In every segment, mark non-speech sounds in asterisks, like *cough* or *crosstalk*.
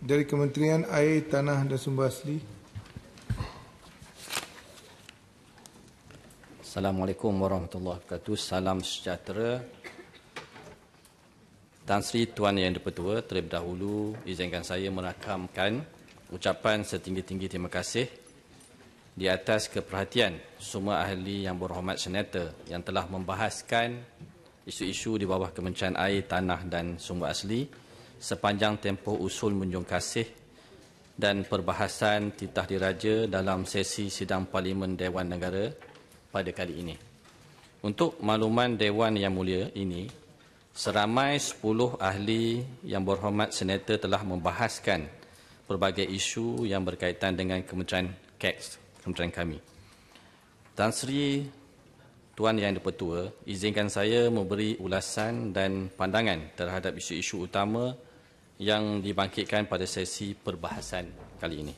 dari Kementerian Air, Tanah dan Sumber Asli. Assalamualaikum warahmatullahi wabarakatuh. Salam sejahtera. Tan Sri Tuan Yang Dipertua, terlebih dahulu izinkan saya merakamkan ucapan setinggi-tinggi terima kasih di atas keperhatian semua ahli yang berhormat senator yang telah membahaskan isu-isu di bawah Kementerian Air, Tanah dan Sumber Asli sepanjang tempoh usul menjung kasih dan perbahasan titah diraja dalam sesi sidang Parlimen Dewan Negara pada kali ini. Untuk makluman Dewan Yang Mulia ini, seramai 10 ahli yang berhormat senator telah membahaskan pelbagai isu yang berkaitan dengan Kementerian KECS, Kementerian kami. Tan Sri Tuan Yang Dipertua, izinkan saya memberi ulasan dan pandangan terhadap isu-isu utama yang dibangkitkan pada sesi perbahasan kali ini.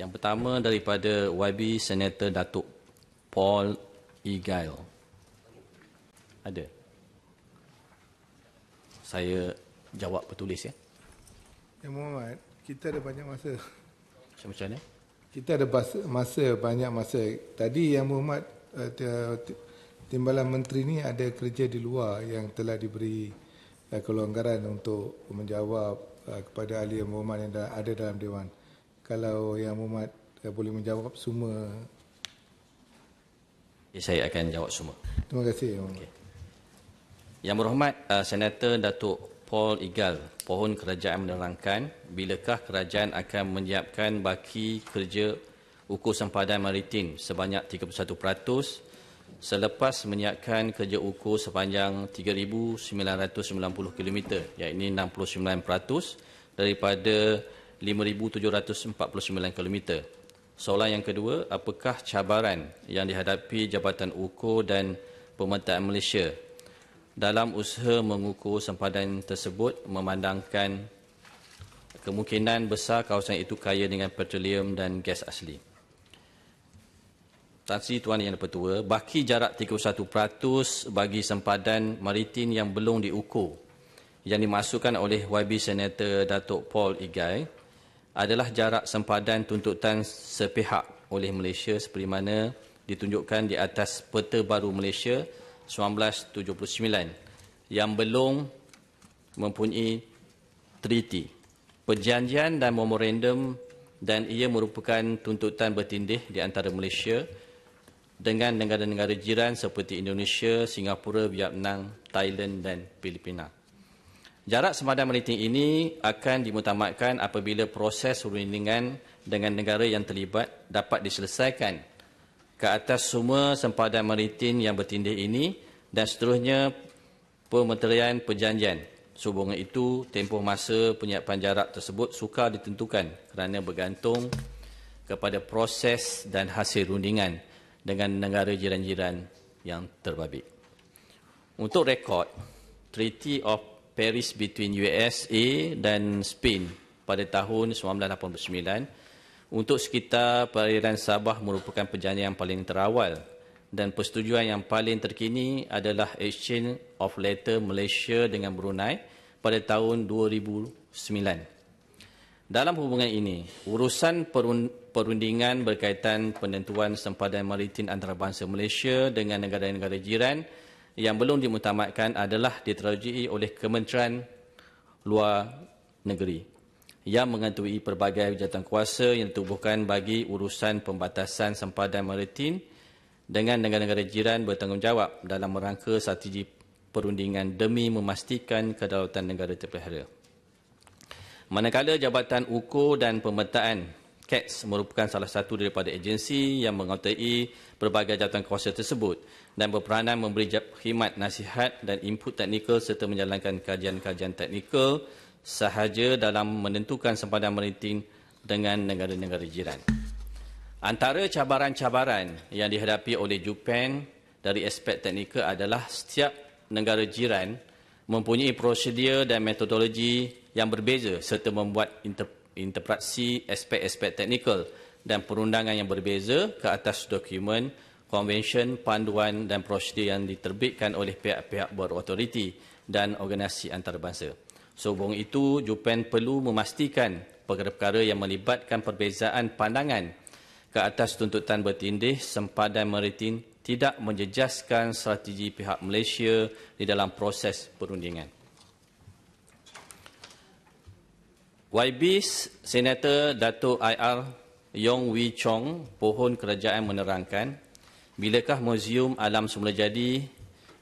Yang pertama daripada YB Senator Datuk Paul Igail. Ada. Saya jawab petulis ya. Yang Muhammad, kita ada banyak masa. Macam macam ni? Kita ada masa, masa banyak masa. Tadi Yang Muhammad uh, Timbalan Menteri ini ada kerja di luar yang telah diberi kelonggaran untuk menjawab uh, kepada ahli yang berhormat yang ada dalam Dewan. Kalau yang berhormat uh, boleh menjawab semua. Ya, saya akan jawab semua. Terima kasih. Yang berhormat, okay. yang berhormat uh, Senator Datuk Paul Igal, pohon kerajaan menerangkan bilakah kerajaan akan menyiapkan baki kerja ukur sempadan maritim sebanyak 31% selepas menyiapkan kerja ukur sepanjang 3,990 km iaitu 69% daripada 5,749 km. Soalan yang kedua, apakah cabaran yang dihadapi Jabatan Ukur dan Pemerintahan Malaysia dalam usaha mengukur sempadan tersebut memandangkan kemungkinan besar kawasan itu kaya dengan petroleum dan gas asli? Tansi Tuan Yang Pertua, baki jarak 31% bagi sempadan maritim yang belum diukur yang dimasukkan oleh YB Senator Datuk Paul Igai adalah jarak sempadan tuntutan sepihak oleh Malaysia seperti mana ditunjukkan di atas Peta Baru Malaysia 1979 yang belum mempunyai treaty. Perjanjian dan memorandum dan ia merupakan tuntutan bertindih di antara Malaysia dengan negara-negara jiran seperti Indonesia, Singapura, Vietnam, Thailand dan Filipina. Jarak semadan meliting ini akan dimutamakan apabila proses perundingan dengan negara yang terlibat dapat diselesaikan ke atas semua sempadan meritin yang bertindih ini dan seterusnya pementerian perjanjian. Sehubungan itu, tempoh masa penyiapan jarak tersebut sukar ditentukan kerana bergantung kepada proses dan hasil rundingan dengan negara jiran-jiran yang terbabit. Untuk rekod, Treaty of Paris between USA dan Spain pada tahun 1989 untuk sekitar perairan Sabah merupakan perjanjian yang paling terawal dan persetujuan yang paling terkini adalah exchange of letter Malaysia dengan Brunei pada tahun 2009. Dalam hubungan ini, urusan perundingan berkaitan penentuan sempadan maritim antarabangsa Malaysia dengan negara-negara jiran yang belum dimutamatkan adalah diterajui oleh Kementerian Luar Negeri yang mengantui pelbagai jawatan kuasa yang ditubuhkan bagi urusan pembatasan sempadan maritim dengan negara-negara jiran bertanggungjawab dalam rangka strategi perundingan demi memastikan kedaulatan negara terpelihara. Manakala Jabatan Ukur dan Pemetaan CATS merupakan salah satu daripada agensi yang mengotai pelbagai jabatan kuasa tersebut dan berperanan memberi khidmat nasihat dan input teknikal serta menjalankan kajian-kajian teknikal sahaja dalam menentukan sempadan maritim dengan negara-negara jiran. Antara cabaran-cabaran yang dihadapi oleh JUPEN dari aspek teknikal adalah setiap negara jiran mempunyai prosedur dan metodologi yang berbeza serta membuat inter interpretasi aspek-aspek teknikal dan perundangan yang berbeza ke atas dokumen, konvensyen, panduan dan prosedur yang diterbitkan oleh pihak-pihak berautoriti dan organisasi antarabangsa. Sehubung itu, Jupen perlu memastikan perkara-perkara yang melibatkan perbezaan pandangan ke atas tuntutan bertindih sempadan maritim tidak menjejaskan strategi pihak Malaysia di dalam proses perundingan. YB Senator Datuk IR Yong Wee Chong Pohon Kerajaan menerangkan bilakah Muzium Alam Semula Jadi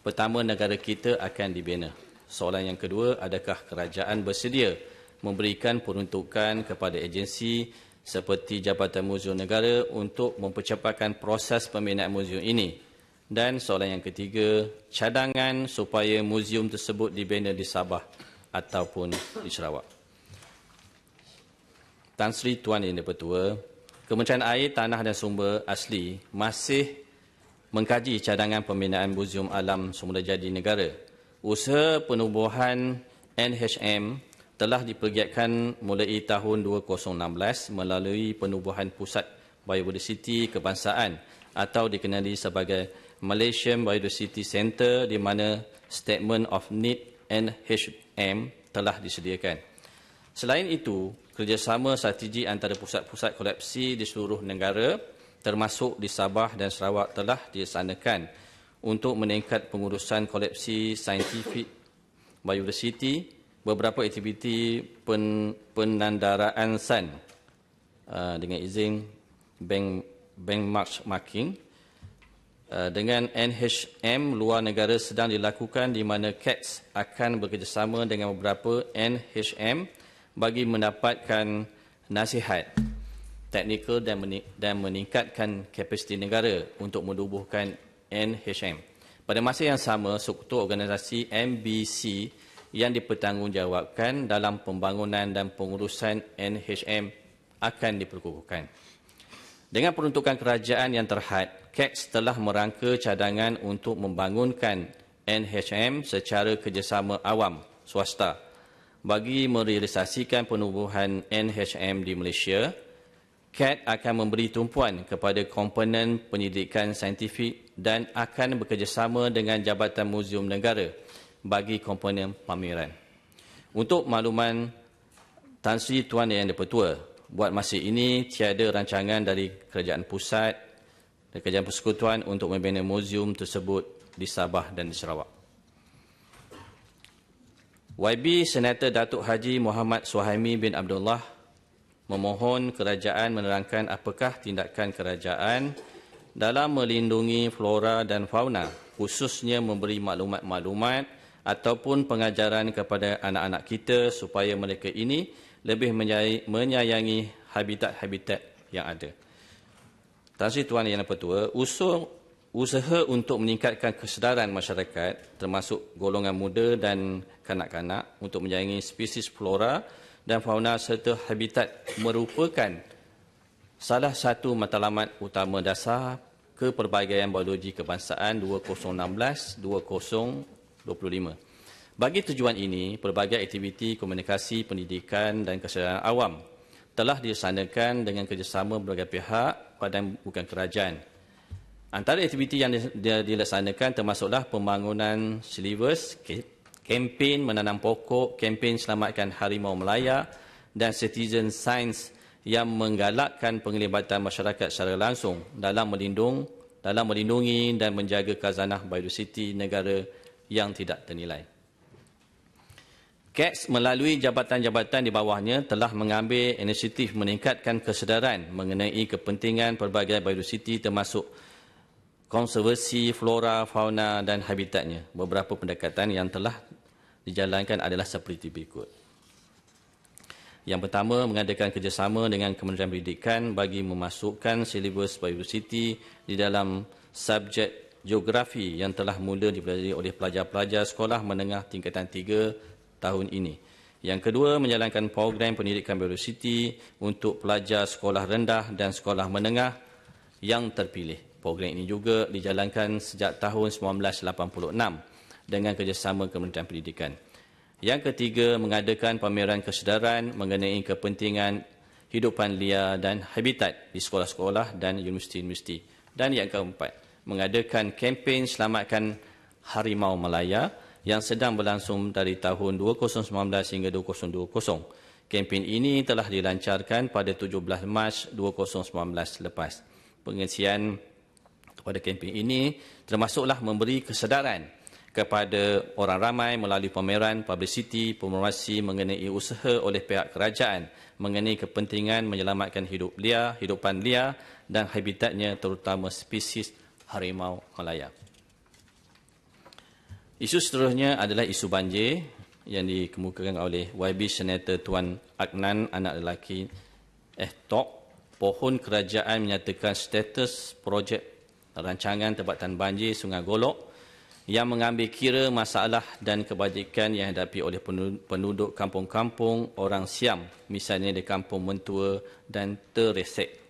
pertama negara kita akan dibina? Soalan yang kedua, adakah kerajaan bersedia memberikan peruntukan kepada agensi seperti Jabatan Muzium Negara untuk mempercepatkan proses pembinaan muzium ini? Dan soalan yang ketiga, cadangan supaya muzium tersebut dibina di Sabah ataupun di Sarawak. Tan Sri Tuan Yang Dipertua, Kementerian Air, Tanah dan Sumber Asli masih mengkaji cadangan pembinaan Museum Alam Semula Jadi Negara. Usaha penubuhan NHM telah dipergiatkan mulai tahun 2016 melalui penubuhan Pusat Biodiversity Kebangsaan atau dikenali sebagai Malaysian Biodiversity Center di mana Statement of Need NHM telah disediakan. Selain itu, kerjasama strategi antara pusat-pusat kolapsi di seluruh negara termasuk di Sabah dan Sarawak telah disanakan untuk meningkat pengurusan kolapsi saintifik biodiversiti beberapa aktiviti pen, penandaraan SAN uh, dengan izin bank bank march marking uh, dengan NHM luar negara sedang dilakukan di mana CATS e akan bekerjasama dengan beberapa NHM bagi mendapatkan nasihat teknikal dan dan meningkatkan kapasiti negara untuk menubuhkan NHM. Pada masa yang sama, struktur organisasi MBC yang dipertanggungjawabkan dalam pembangunan dan pengurusan NHM akan diperkukuhkan. Dengan peruntukan kerajaan yang terhad, KECS telah merangka cadangan untuk membangunkan NHM secara kerjasama awam swasta bagi merealisasikan penubuhan NHM di Malaysia, CAT akan memberi tumpuan kepada komponen penyidikan saintifik dan akan bekerjasama dengan Jabatan Muzium Negara bagi komponen pameran. Untuk makluman Tan Sri Tuan Yang Dipertua, buat masa ini tiada rancangan dari kerajaan pusat dan kerajaan persekutuan untuk membina muzium tersebut di Sabah dan di Sarawak. YB Senator Datuk Haji Muhammad Suhaimi bin Abdullah memohon kerajaan menerangkan apakah tindakan kerajaan dalam melindungi flora dan fauna khususnya memberi maklumat-maklumat ataupun pengajaran kepada anak-anak kita supaya mereka ini lebih menyayangi habitat-habitat yang ada. Tuan Sri Tuan Yang Pertua, usul Usaha untuk meningkatkan kesedaran masyarakat termasuk golongan muda dan kanak-kanak untuk menjangi spesies flora dan fauna serta habitat merupakan salah satu matlamat utama dasar Kepelbagaian Biologi Kebangsaan 2016-2025. Bagi tujuan ini, pelbagai aktiviti komunikasi, pendidikan dan kesedaran awam telah disanakan dengan kerjasama berbagai pihak badan bukan kerajaan Antara aktiviti yang dilaksanakan termasuklah pembangunan silivers, kempen menanam pokok, kempen selamatkan harimau Melaya dan citizen science yang menggalakkan penglibatan masyarakat secara langsung dalam melindung dalam melindungi dan menjaga khazanah biodiversiti negara yang tidak ternilai. KEX melalui jabatan-jabatan di bawahnya telah mengambil inisiatif meningkatkan kesedaran mengenai kepentingan pelbagai biodiversiti termasuk konservasi flora, fauna dan habitatnya. Beberapa pendekatan yang telah dijalankan adalah seperti berikut. Yang pertama, mengadakan kerjasama dengan Kementerian Pendidikan bagi memasukkan silibus biodiversity di dalam subjek geografi yang telah mula dipelajari oleh pelajar-pelajar sekolah menengah tingkatan 3 tahun ini. Yang kedua, menjalankan program pendidikan biodiversity untuk pelajar sekolah rendah dan sekolah menengah yang terpilih. Program ini juga dijalankan sejak tahun 1986 dengan kerjasama Kementerian Pendidikan. Yang ketiga, mengadakan pameran kesedaran mengenai kepentingan hidupan liar dan habitat di sekolah-sekolah dan universiti-universiti. Dan yang keempat, mengadakan kempen selamatkan Harimau Malaya yang sedang berlangsung dari tahun 2019 hingga 2020. Kempen ini telah dilancarkan pada 17 Mac 2019 lepas. Pengisian pada kempen ini termasuklah memberi kesedaran kepada orang ramai melalui pameran, publicity, promosi mengenai usaha oleh pihak kerajaan mengenai kepentingan menyelamatkan hidup liar, hidupan liar dan habitatnya terutama spesies harimau Malaya. Isu seterusnya adalah isu banjir yang dikemukakan oleh YB Senator Tuan Aknan, anak lelaki Eh Tok. Pohon kerajaan menyatakan status projek rancangan tempatan banjir Sungai Golok yang mengambil kira masalah dan kebajikan yang hadapi oleh penduduk kampung-kampung orang Siam misalnya di Kampung Mentua dan Teresek.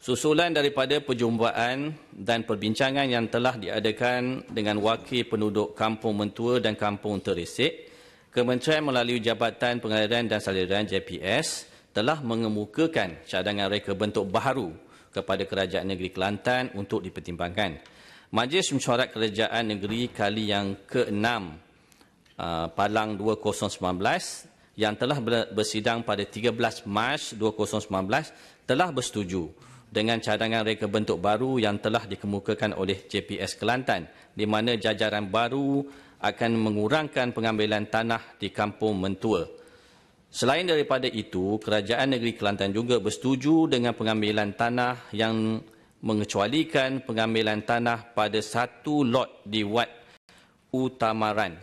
Susulan daripada perjumpaan dan perbincangan yang telah diadakan dengan wakil penduduk Kampung Mentua dan Kampung Teresek, Kementerian melalui Jabatan Pengairan dan Saliran JPS telah mengemukakan cadangan reka bentuk baharu kepada Kerajaan Negeri Kelantan untuk dipertimbangkan. Majlis Mesyuarat Kerajaan Negeri kali yang ke-6 uh, Palang 2019 yang telah bersidang pada 13 Mac 2019 telah bersetuju dengan cadangan reka bentuk baru yang telah dikemukakan oleh JPS Kelantan di mana jajaran baru akan mengurangkan pengambilan tanah di kampung mentua. Selain daripada itu, Kerajaan Negeri Kelantan juga bersetuju dengan pengambilan tanah yang mengecualikan pengambilan tanah pada satu lot di Wat Utamaran.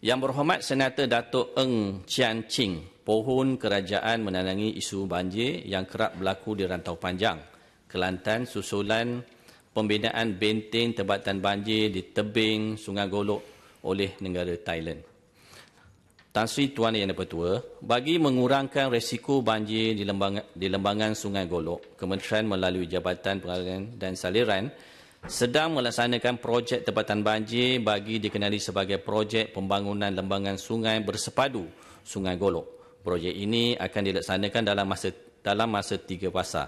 Yang berhormat Senator Datuk Eng Chian Ching, pohon kerajaan menanangi isu banjir yang kerap berlaku di rantau panjang. Kelantan susulan pembinaan benteng tebatan banjir di tebing Sungai Golok oleh negara Thailand. Tan Sri Tuan Yang Dipertua, bagi mengurangkan resiko banjir di lembangan, di lembangan Sungai Golok, Kementerian melalui Jabatan Pengalaman dan Saliran sedang melaksanakan projek tempatan banjir bagi dikenali sebagai projek pembangunan lembangan sungai bersepadu Sungai Golok. Projek ini akan dilaksanakan dalam masa dalam masa tiga fasa.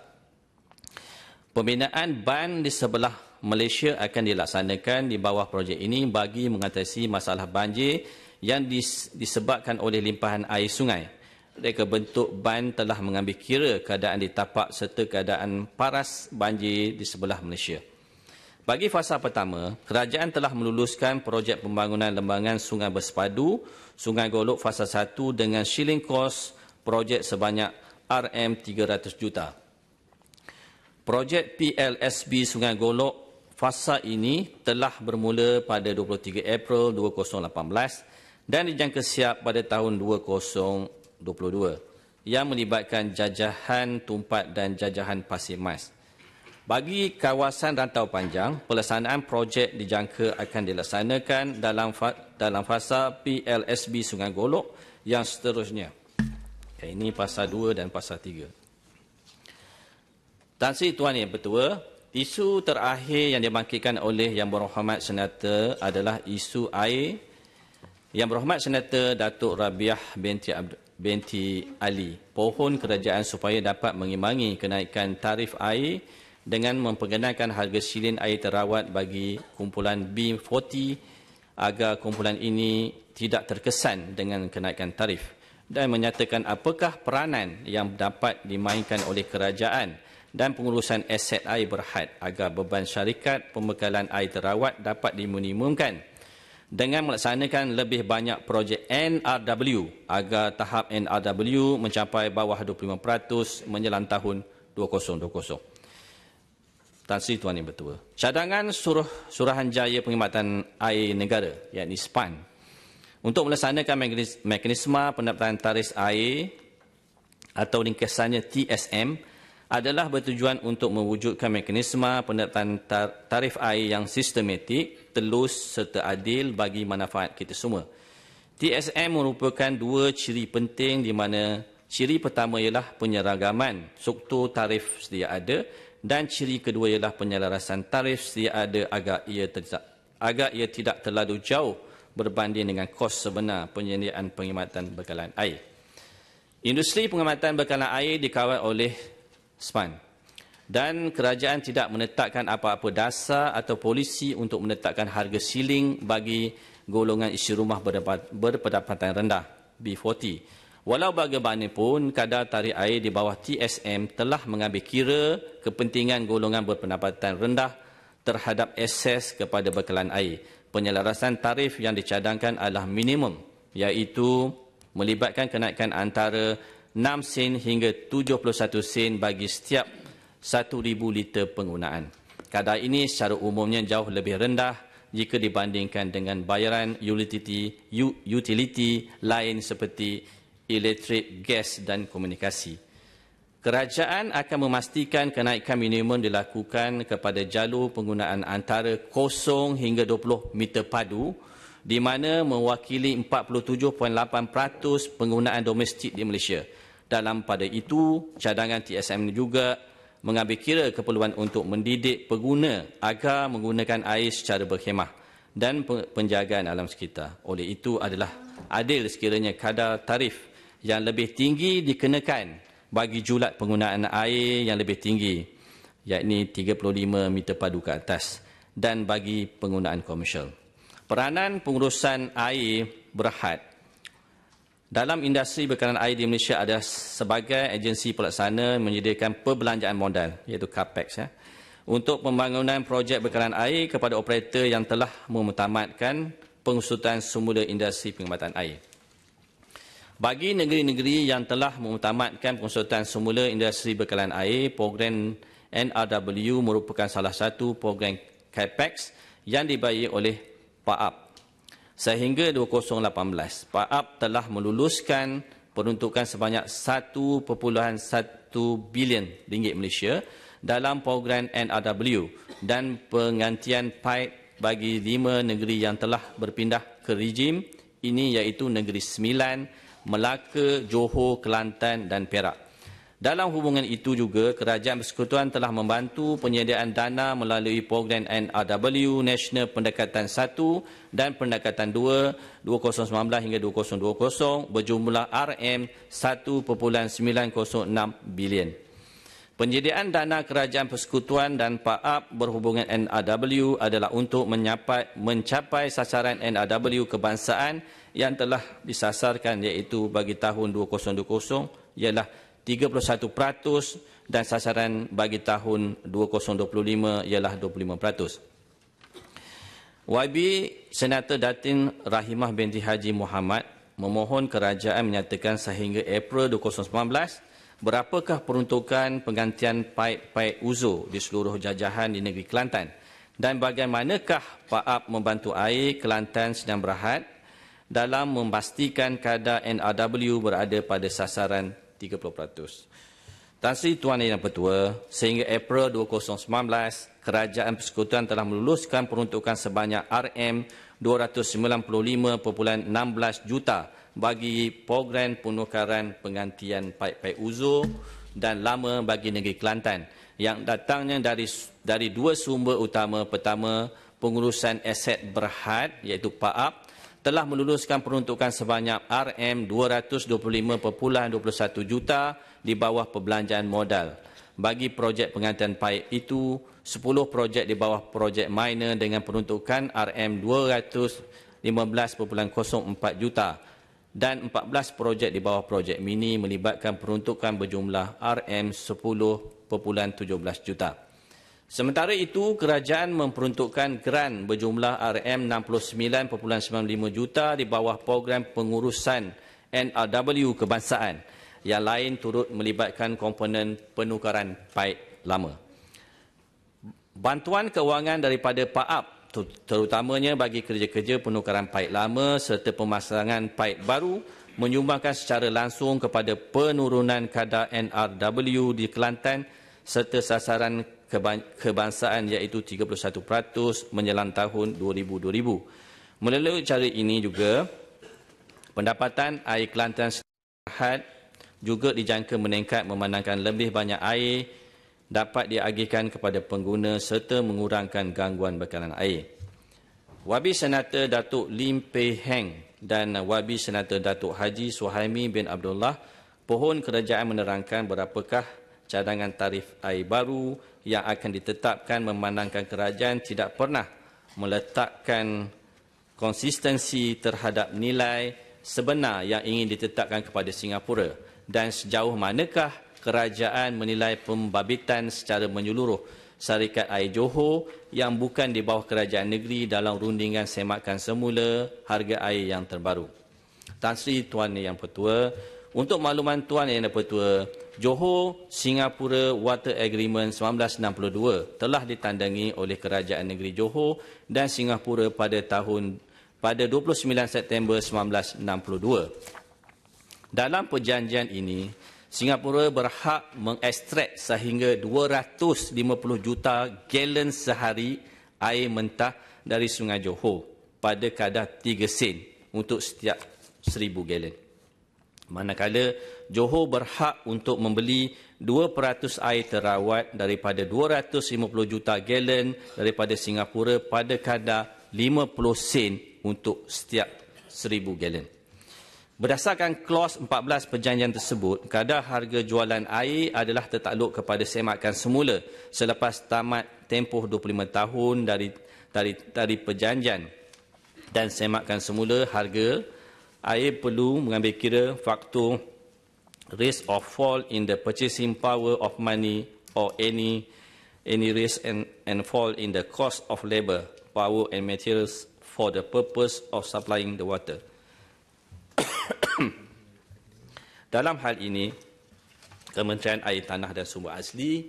Pembinaan ban di sebelah Malaysia akan dilaksanakan di bawah projek ini bagi mengatasi masalah banjir yang disebabkan oleh limpahan air sungai. Reka bentuk ban telah mengambil kira keadaan di tapak serta keadaan paras banjir di sebelah Malaysia. Bagi fasa pertama, kerajaan telah meluluskan projek pembangunan lembangan Sungai Bersepadu, Sungai Golok fasa 1 dengan shilling cost projek sebanyak RM300 juta. Projek PLSB Sungai Golok fasa ini telah bermula pada 23 April 2018 dan dijangka siap pada tahun 2022 yang melibatkan jajahan tumpat dan jajahan pasir mas. Bagi kawasan rantau panjang, pelaksanaan projek dijangka akan dilaksanakan dalam dalam fasa PLSB Sungai Golok yang seterusnya. Ini fasa 2 dan fasa 3. Tansi Tuan Yang Pertua, Isu terakhir yang dibangkitkan oleh Yang Berhormat Senata adalah isu air Yang Berhormat Senata Datuk Rabiah binti, Abd- binti Ali pohon kerajaan supaya dapat mengimbangi kenaikan tarif air dengan memperkenalkan harga silin air terawat bagi kumpulan B40 agar kumpulan ini tidak terkesan dengan kenaikan tarif dan menyatakan apakah peranan yang dapat dimainkan oleh kerajaan dan pengurusan aset air berhad agar beban syarikat pembekalan air terawat dapat diminimumkan dengan melaksanakan lebih banyak projek NRW agar tahap NRW mencapai bawah 25% menjelang tahun 2020. Tan Sri Tuan Yang Bertua. Cadangan Suruh Suruhanjaya Perkhidmatan Air Negara iaitu SPAN untuk melaksanakan mekanisme pendaftaran tarif air atau ringkasannya TSM adalah bertujuan untuk mewujudkan mekanisme pendaftaran tarif air yang sistematik, telus serta adil bagi manfaat kita semua. TSM merupakan dua ciri penting di mana ciri pertama ialah penyeragaman struktur tarif sedia ada dan ciri kedua ialah penyelarasan tarif sedia ada agar ia, agar ia tidak terlalu jauh berbanding dengan kos sebenar penyediaan pengkhidmatan bekalan air. Industri pengkhidmatan bekalan air dikawal oleh SPAN dan kerajaan tidak menetapkan apa-apa dasar atau polisi untuk menetapkan harga siling bagi golongan isi rumah berpendapatan rendah B40. Walau bagaimanapun, kadar tarik air di bawah TSM telah mengambil kira kepentingan golongan berpendapatan rendah terhadap akses kepada bekalan air penyelarasan tarif yang dicadangkan adalah minimum iaitu melibatkan kenaikan antara 6 sen hingga 71 sen bagi setiap 1,000 liter penggunaan. Kadar ini secara umumnya jauh lebih rendah jika dibandingkan dengan bayaran utility, utility lain seperti elektrik, gas dan komunikasi kerajaan akan memastikan kenaikan minimum dilakukan kepada jalur penggunaan antara kosong hingga 20 meter padu di mana mewakili 47.8% penggunaan domestik di Malaysia. Dalam pada itu, cadangan TSM juga mengambil kira keperluan untuk mendidik pengguna agar menggunakan air secara berkhemah dan penjagaan alam sekitar. Oleh itu adalah adil sekiranya kadar tarif yang lebih tinggi dikenakan bagi julat penggunaan air yang lebih tinggi yakni 35 meter padu ke atas dan bagi penggunaan komersial. Peranan pengurusan air berhad dalam industri bekalan air di Malaysia adalah sebagai agensi pelaksana menyediakan perbelanjaan modal iaitu CAPEX ya, untuk pembangunan projek bekalan air kepada operator yang telah memutamatkan pengusutan semula industri pengkhidmatan air. Bagi negeri-negeri yang telah memutamatkan konsultan semula industri bekalan air, program NRW merupakan salah satu program CAPEX yang dibayar oleh PAAP. Sehingga 2018, PAAP telah meluluskan peruntukan sebanyak 1.1 bilion ringgit Malaysia dalam program NRW dan penggantian pipe bagi lima negeri yang telah berpindah ke rejim ini iaitu Negeri Sembilan, Melaka, Johor, Kelantan dan Perak. Dalam hubungan itu juga, Kerajaan Persekutuan telah membantu penyediaan dana melalui program NRW National Pendekatan 1 dan Pendekatan 2 2019 hingga 2020 berjumlah RM1.906 bilion. Penyediaan dana Kerajaan Persekutuan dan PAAP berhubungan NRW adalah untuk mencapai, mencapai sasaran NRW kebangsaan yang telah disasarkan iaitu bagi tahun 2020 ialah 31% dan sasaran bagi tahun 2025 ialah 25%. YB Senator Datin Rahimah binti Haji Muhammad memohon kerajaan menyatakan sehingga April 2019 berapakah peruntukan penggantian paip-paip uzo di seluruh jajahan di negeri Kelantan dan bagaimanakah PAAP membantu air Kelantan sedang berhad dalam memastikan kadar NRW berada pada sasaran 30%. Tan Sri Tuan Yang Pertua, sehingga April 2019, Kerajaan Persekutuan telah meluluskan peruntukan sebanyak RM295.16 juta bagi program penukaran penggantian paip-paip uzur dan lama bagi negeri Kelantan yang datangnya dari dari dua sumber utama pertama pengurusan aset berhad iaitu PAAP telah meluluskan peruntukan sebanyak RM225.21 juta di bawah perbelanjaan modal. Bagi projek pengantian paip itu, 10 projek di bawah projek minor dengan peruntukan RM215.04 juta dan 14 projek di bawah projek mini melibatkan peruntukan berjumlah RM10.17 juta. Sementara itu, kerajaan memperuntukkan geran berjumlah RM69.95 juta di bawah program pengurusan NRW kebangsaan yang lain turut melibatkan komponen penukaran paik lama. Bantuan kewangan daripada PAAP terutamanya bagi kerja-kerja penukaran paik lama serta pemasangan paik baru menyumbangkan secara langsung kepada penurunan kadar NRW di Kelantan serta sasaran kebangsaan iaitu 31% menjelang tahun 2000-2000. Melalui cara ini juga, pendapatan air Kelantan Selatan juga dijangka meningkat memandangkan lebih banyak air dapat diagihkan kepada pengguna serta mengurangkan gangguan bekalan air. Wabi Senata Datuk Lim Pei Heng dan Wabi Senata Datuk Haji Suhaimi bin Abdullah pohon kerajaan menerangkan berapakah cadangan tarif air baru yang akan ditetapkan memandangkan kerajaan tidak pernah meletakkan konsistensi terhadap nilai sebenar yang ingin ditetapkan kepada Singapura dan sejauh manakah kerajaan menilai pembabitan secara menyeluruh syarikat air Johor yang bukan di bawah kerajaan negeri dalam rundingan semakan semula harga air yang terbaru. Tan Sri Tuan Yang Pertua, untuk makluman Tuan Yang Pertua, Johor Singapura Water Agreement 1962 telah ditandangi oleh Kerajaan Negeri Johor dan Singapura pada tahun pada 29 September 1962. Dalam perjanjian ini, Singapura berhak mengekstrak sehingga 250 juta galon sehari air mentah dari Sungai Johor pada kadar 3 sen untuk setiap 1000 galon. Manakala Johor berhak untuk membeli 2% air terawat daripada 250 juta galon daripada Singapura pada kadar 50 sen untuk setiap 1000 galon. Berdasarkan klos 14 perjanjian tersebut, kadar harga jualan air adalah tertakluk kepada semakan semula selepas tamat tempoh 25 tahun dari dari dari perjanjian dan semakan semula harga AIA perlu mengambil kira faktor risk of fall in the purchasing power of money or any any risk and, and fall in the cost of labour, power and materials for the purpose of supplying the water. *coughs* dalam hal ini, Kementerian Air Tanah dan Sumber Asli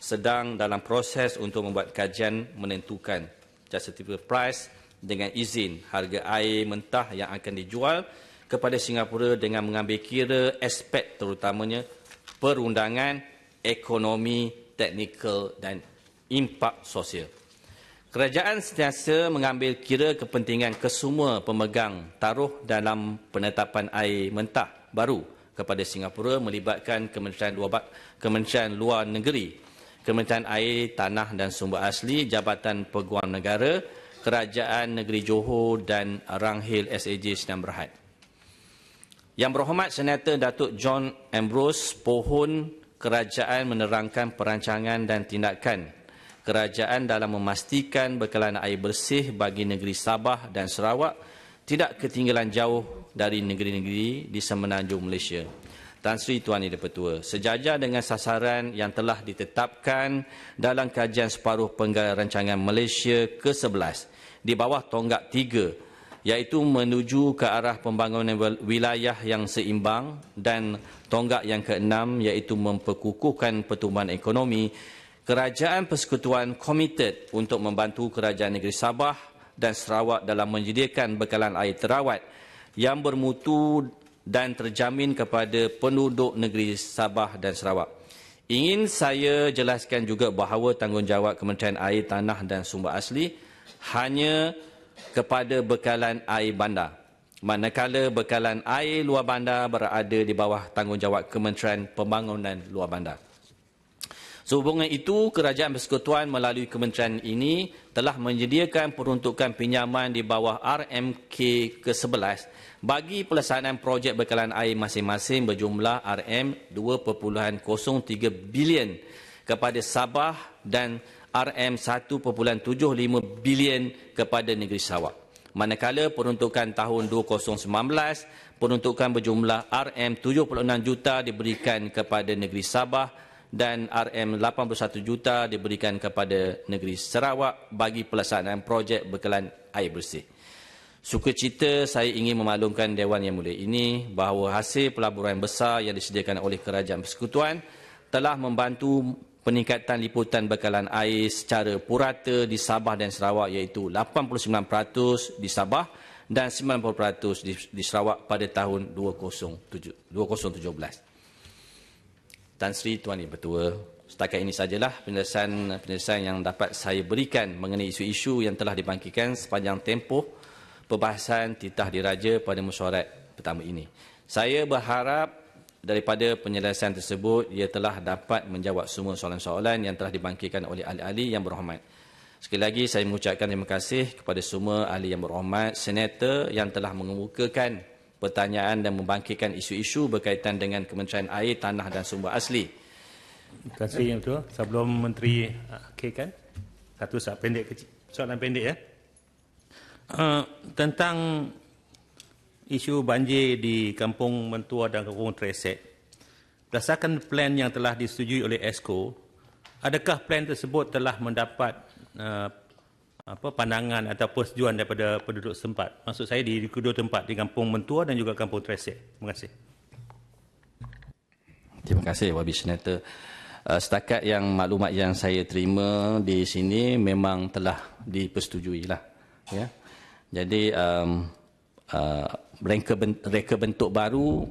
sedang dalam proses untuk membuat kajian menentukan justifiable price dengan izin harga air mentah yang akan dijual kepada Singapura dengan mengambil kira aspek terutamanya perundangan, ekonomi, teknikal dan impak sosial. Kerajaan sentiasa mengambil kira kepentingan kesemua pemegang taruh dalam penetapan air mentah baru kepada Singapura melibatkan Kementerian Luar, Kementerian Luar Negeri, Kementerian Air, Tanah dan Sumber Asli, Jabatan Peguam Negara, Kerajaan Negeri Johor dan Ranghil SAJ Sdn Berhad. Yang berhormat Senator Datuk John Ambrose Pohon Kerajaan menerangkan perancangan dan tindakan kerajaan dalam memastikan bekalan air bersih bagi negeri Sabah dan Sarawak tidak ketinggalan jauh dari negeri-negeri di semenanjung Malaysia. Tan Sri Tuan Ida Petua, Sejajar dengan sasaran yang telah ditetapkan dalam kajian separuh penggalan rancangan Malaysia ke-11 di bawah tonggak 3 iaitu menuju ke arah pembangunan wilayah yang seimbang dan tonggak yang keenam iaitu memperkukuhkan pertumbuhan ekonomi kerajaan persekutuan komited untuk membantu kerajaan negeri Sabah dan Sarawak dalam menyediakan bekalan air terawat yang bermutu dan terjamin kepada penduduk negeri Sabah dan Sarawak. Ingin saya jelaskan juga bahawa tanggungjawab Kementerian Air Tanah dan Sumber Asli hanya kepada bekalan air bandar. Manakala bekalan air luar bandar berada di bawah tanggungjawab Kementerian Pembangunan Luar Bandar. Sehubungan itu, Kerajaan Persekutuan melalui kementerian ini telah menyediakan peruntukan pinjaman di bawah RMK ke-11 bagi pelaksanaan projek bekalan air masing-masing berjumlah RM2.03 bilion kepada Sabah dan RM1.75 bilion kepada negeri Sarawak. Manakala peruntukan tahun 2019, peruntukan berjumlah RM76 juta diberikan kepada negeri Sabah dan RM81 juta diberikan kepada negeri Sarawak bagi pelaksanaan projek bekalan air bersih. Sukacita saya ingin memaklumkan Dewan Yang Mulia ini bahawa hasil pelaburan besar yang disediakan oleh Kerajaan Persekutuan telah membantu peningkatan liputan bekalan air secara purata di Sabah dan Sarawak iaitu 89% di Sabah dan 90% di Sarawak pada tahun 2017. Tan Sri Tuan Yang Bertua, setakat ini sajalah penjelasan-penjelasan yang dapat saya berikan mengenai isu-isu yang telah dibangkitkan sepanjang tempoh pembahasan titah diraja pada mesyuarat pertama ini. Saya berharap daripada penyelesaian tersebut ia telah dapat menjawab semua soalan-soalan yang telah dibangkitkan oleh ahli-ahli yang berhormat. Sekali lagi saya mengucapkan terima kasih kepada semua ahli yang berhormat, senator yang telah mengemukakan pertanyaan dan membangkitkan isu-isu berkaitan dengan Kementerian Air, Tanah dan Sumber Asli. Terima kasih yang tu. Sebelum Menteri akhirkan, ah, satu soalan pendek kecil. Soalan pendek ya. Eh, tentang isu banjir di Kampung Mentua dan Kampung Treset, berdasarkan plan yang telah disetujui oleh ESCO, adakah plan tersebut telah mendapat uh, apa pandangan atau persetujuan daripada penduduk setempat? Maksud saya di kedua tempat, di Kampung Mentua dan juga Kampung Treset. Terima kasih. Terima kasih, Wabi Senator. Eh, setakat yang maklumat yang saya terima di sini memang telah dipersetujui lah. Ya. Jadi um, uh, reka, ben- reka bentuk baru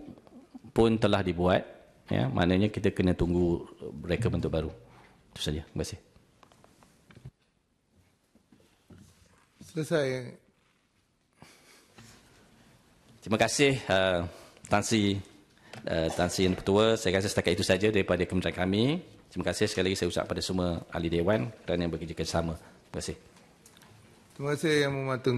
pun telah dibuat. Ya, maknanya kita kena tunggu reka bentuk baru. Itu saja. Terima kasih. Selesai. Terima kasih uh, Tan Sri uh, Tan Sri yang Pertua. Saya rasa setakat itu saja daripada kementerian kami. Terima kasih sekali lagi saya ucap pada semua ahli dewan kerana bekerja sama. Terima kasih. Terima kasih yang mematuhi.